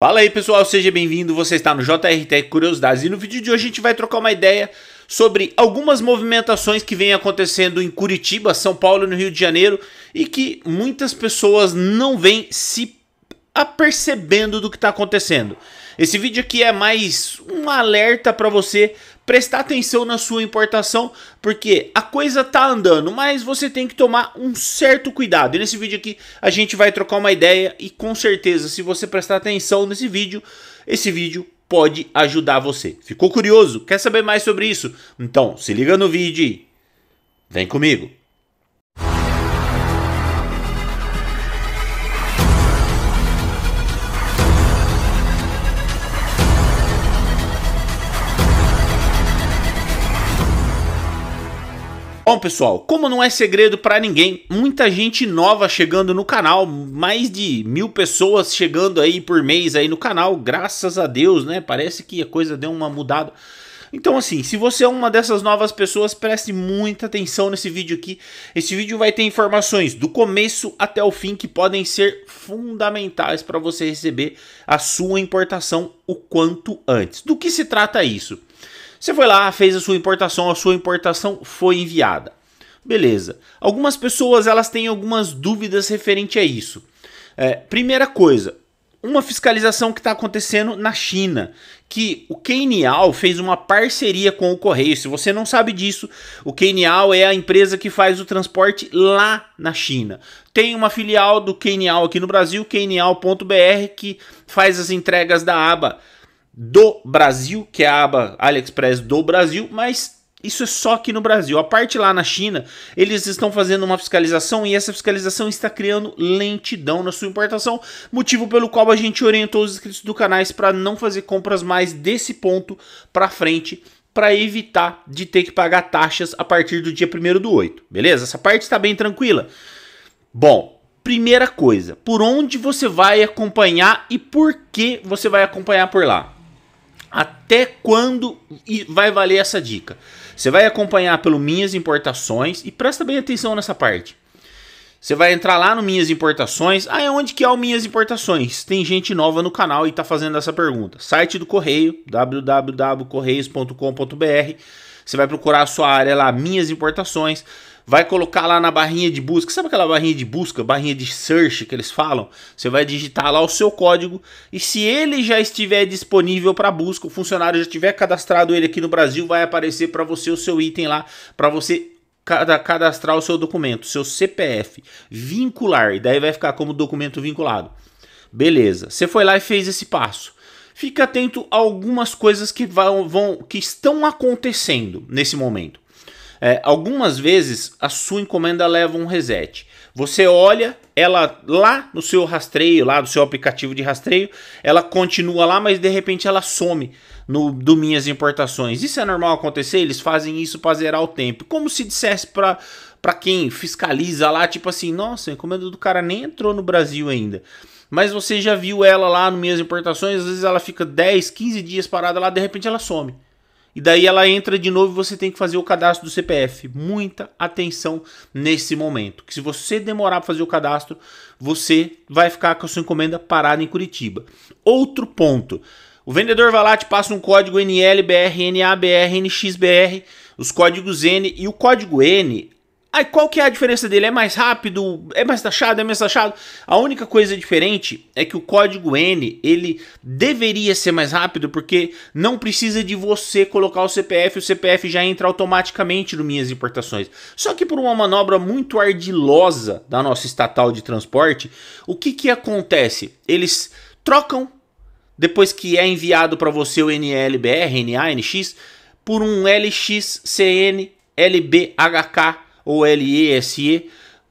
Fala aí pessoal, seja bem-vindo, você está no JRT Curiosidades e no vídeo de hoje a gente vai trocar uma ideia sobre algumas movimentações que vêm acontecendo em Curitiba, São Paulo e no Rio de Janeiro e que muitas pessoas não vêm se apercebendo do que está acontecendo. Esse vídeo aqui é mais um alerta para você prestar atenção na sua importação, porque a coisa tá andando, mas você tem que tomar um certo cuidado. E nesse vídeo aqui a gente vai trocar uma ideia e com certeza, se você prestar atenção nesse vídeo, esse vídeo pode ajudar você. Ficou curioso? Quer saber mais sobre isso? Então, se liga no vídeo e vem comigo. Bom, pessoal, como não é segredo para ninguém, muita gente nova chegando no canal, mais de mil pessoas chegando aí por mês aí no canal, graças a Deus, né? Parece que a coisa deu uma mudada. Então, assim, se você é uma dessas novas pessoas, preste muita atenção nesse vídeo aqui. Esse vídeo vai ter informações do começo até o fim que podem ser fundamentais para você receber a sua importação o quanto antes. Do que se trata isso? Você foi lá, fez a sua importação, a sua importação foi enviada. Beleza. Algumas pessoas elas têm algumas dúvidas referente a isso. É, primeira coisa, uma fiscalização que está acontecendo na China, que o Keinial fez uma parceria com o Correio. Se você não sabe disso, o Keinial é a empresa que faz o transporte lá na China. Tem uma filial do Keinial aqui no Brasil, keinial.br, que faz as entregas da aba do Brasil, que é a aba AliExpress do Brasil, mas isso é só aqui no Brasil. A parte lá na China, eles estão fazendo uma fiscalização e essa fiscalização está criando lentidão na sua importação, motivo pelo qual a gente orientou os inscritos do canais para não fazer compras mais desse ponto para frente para evitar de ter que pagar taxas a partir do dia 1 do 8, beleza? Essa parte está bem tranquila. Bom, primeira coisa, por onde você vai acompanhar e por que você vai acompanhar por lá? até quando vai valer essa dica. Você vai acompanhar pelo Minhas Importações e presta bem atenção nessa parte. Você vai entrar lá no Minhas Importações. Ah, é onde que é o Minhas Importações? Tem gente nova no canal e está fazendo essa pergunta. Site do Correio, www.correios.com.br. Você vai procurar a sua área lá, Minhas Importações vai colocar lá na barrinha de busca, sabe aquela barrinha de busca, barrinha de search que eles falam? Você vai digitar lá o seu código e se ele já estiver disponível para busca, o funcionário já tiver cadastrado ele aqui no Brasil, vai aparecer para você o seu item lá, para você cadastrar o seu documento, seu CPF, vincular, e daí vai ficar como documento vinculado. Beleza. Você foi lá e fez esse passo. Fica atento a algumas coisas que vão, vão que estão acontecendo nesse momento. É, algumas vezes a sua encomenda leva um reset. Você olha, ela lá no seu rastreio, lá do seu aplicativo de rastreio, ela continua lá, mas de repente ela some no do minhas importações. Isso é normal acontecer, eles fazem isso para zerar o tempo. Como se dissesse para para quem fiscaliza lá, tipo assim, nossa, a encomenda do cara nem entrou no Brasil ainda. Mas você já viu ela lá no minhas importações, às vezes ela fica 10, 15 dias parada lá, de repente ela some. E daí ela entra de novo e você tem que fazer o cadastro do CPF. Muita atenção nesse momento. Que se você demorar para fazer o cadastro, você vai ficar com a sua encomenda parada em Curitiba. Outro ponto. O vendedor vai lá, te passa um código NLBR, NABR, NXBR, os códigos N e o código N Aí qual que é a diferença dele? É mais rápido? É mais taxado? É mais taxado? A única coisa diferente é que o código N, ele deveria ser mais rápido porque não precisa de você colocar o CPF, o CPF já entra automaticamente no minhas importações. Só que por uma manobra muito ardilosa da nossa estatal de transporte, o que que acontece? Eles trocam depois que é enviado para você o NLBR, NA, NX, por um LXCN, LBHK ou LESE,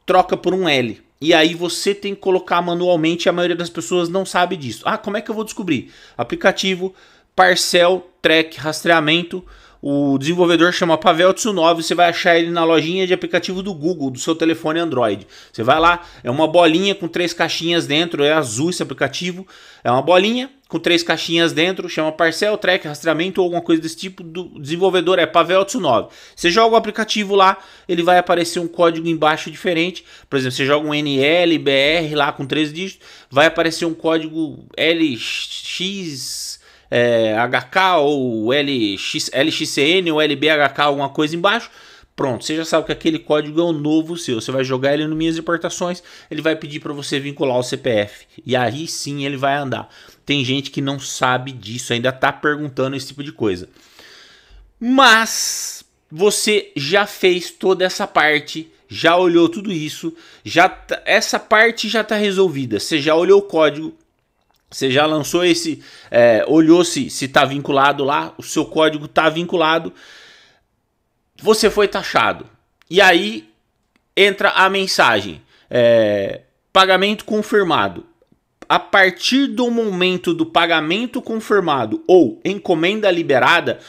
troca por um L. E aí você tem que colocar manualmente, a maioria das pessoas não sabe disso. Ah, como é que eu vou descobrir? Aplicativo, parcel, track, rastreamento. O desenvolvedor chama Pavel Tsunov, você vai achar ele na lojinha de aplicativo do Google, do seu telefone Android. Você vai lá, é uma bolinha com três caixinhas dentro, é azul esse aplicativo, é uma bolinha com três caixinhas dentro, chama Parcel, Track, Rastreamento ou alguma coisa desse tipo. Do desenvolvedor é Pavel 9. Você joga o aplicativo lá, ele vai aparecer um código embaixo diferente. Por exemplo, você joga um NL, BR lá com três dígitos, vai aparecer um código LX. É, eh, HK ou LX, LXCN ou LBHK, alguma coisa embaixo Pronto, você já sabe que aquele código é o novo seu. Você vai jogar ele no Minhas Importações, ele vai pedir para você vincular o CPF. E aí sim ele vai andar. Tem gente que não sabe disso, ainda está perguntando esse tipo de coisa. Mas você já fez toda essa parte, já olhou tudo isso, já tá, essa parte já está resolvida. Você já olhou o código, você já lançou esse, é, olhou se está vinculado lá, o seu código está vinculado você foi taxado. E aí entra a mensagem: é, pagamento confirmado. A partir do momento do pagamento confirmado ou encomenda liberada,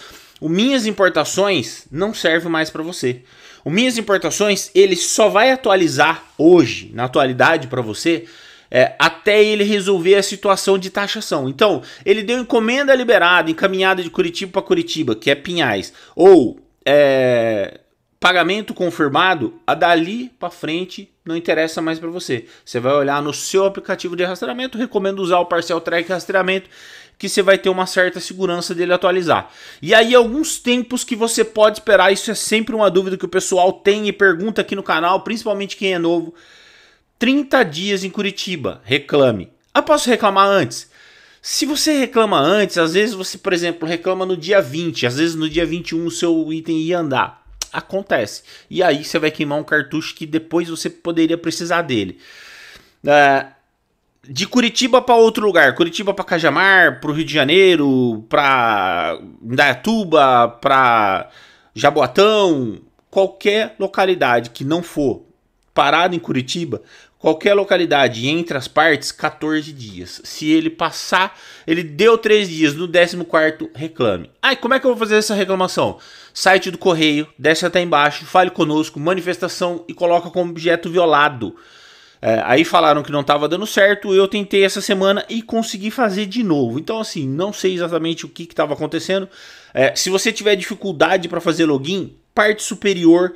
o Minhas Importações não serve mais para você. O Minhas Importações ele só vai atualizar hoje, na atualidade, para você é, até ele resolver a situação de taxação. Então, ele deu encomenda liberada, encaminhada de Curitiba para Curitiba, que é Pinhais, ou é, pagamento confirmado, a dali para frente não interessa mais para você. Você vai olhar no seu aplicativo de rastreamento, recomendo usar o Parcel Track Rastreamento, que você vai ter uma certa segurança dele atualizar. E aí alguns tempos que você pode esperar, isso é sempre uma dúvida que o pessoal tem e pergunta aqui no canal, principalmente quem é novo. 30 dias em Curitiba, reclame. Ah, posso reclamar antes? Se você reclama antes, às vezes você, por exemplo, reclama no dia 20, às vezes no dia 21 o seu item ia andar. Acontece. E aí você vai queimar um cartucho que depois você poderia precisar dele. É, de Curitiba para outro lugar, Curitiba para Cajamar, para o Rio de Janeiro, para Indaiatuba, para Jaboatão, qualquer localidade que não for parado em Curitiba, qualquer localidade entre as partes 14 dias. Se ele passar, ele deu 3 dias, no 14 reclame. Ai, como é que eu vou fazer essa reclamação? Site do correio, desce até embaixo, fale conosco, manifestação e coloca como objeto violado. É, aí falaram que não estava dando certo, eu tentei essa semana e consegui fazer de novo. Então, assim, não sei exatamente o que estava acontecendo. É, se você tiver dificuldade para fazer login, parte superior,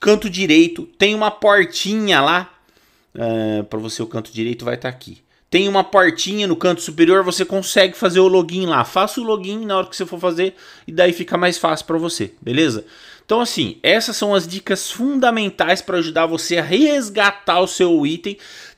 canto direito, tem uma portinha lá ah, para você o canto direito vai estar tá aqui. Tem uma portinha no canto superior, você consegue fazer o login lá. Faça o login na hora que você for fazer e daí fica mais fácil para você, beleza? Então assim, essas são as dicas fundamentais para ajudar você a resgatar o seu item,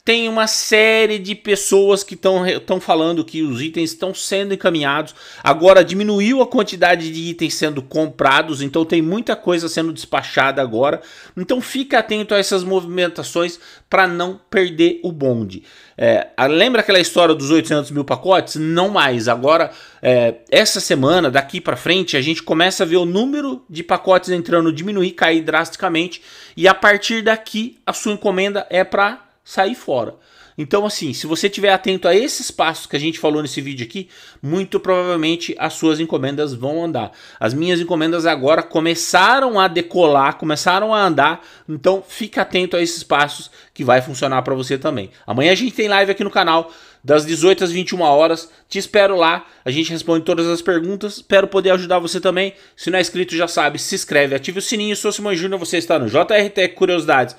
tem uma série de pessoas que estão falando que os itens estão sendo encaminhados. Agora diminuiu a quantidade de itens sendo comprados, então tem muita coisa sendo despachada agora. Então fica atento a essas movimentações para não perder o bonde. É, lembra aquela história dos 800 mil pacotes? Não mais. Agora, é, essa semana, daqui para frente, a gente começa a ver o número de pacotes entrando diminuir, cair drasticamente. E a partir daqui, a sua encomenda é para sair fora. Então, assim, se você estiver atento a esses passos que a gente falou nesse vídeo aqui, muito provavelmente as suas encomendas vão andar. As minhas encomendas agora começaram a decolar, começaram a andar, então fica atento a esses passos que vai funcionar para você também. Amanhã a gente tem live aqui no canal das 18 às 21 horas. Te espero lá. A gente responde todas as perguntas. Espero poder ajudar você também. Se não é inscrito, já sabe, se inscreve, ative o sininho. Eu sou Simão Júnior, você está no JRT Curiosidades.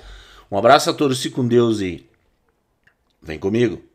Um abraço a todos, se com Deus e vem comigo.